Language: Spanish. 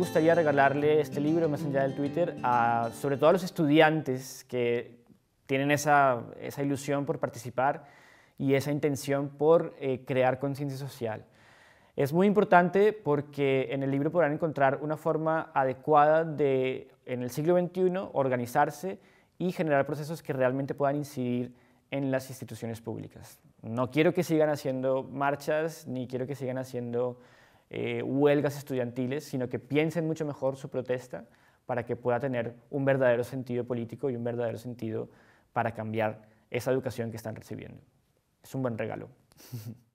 gustaría regalarle este libro, más allá del Twitter, a, sobre todo a los estudiantes que tienen esa, esa ilusión por participar y esa intención por eh, crear conciencia social. Es muy importante porque en el libro podrán encontrar una forma adecuada de, en el siglo XXI, organizarse y generar procesos que realmente puedan incidir en las instituciones públicas. No quiero que sigan haciendo marchas, ni quiero que sigan haciendo eh, huelgas estudiantiles, sino que piensen mucho mejor su protesta para que pueda tener un verdadero sentido político y un verdadero sentido para cambiar esa educación que están recibiendo. Es un buen regalo.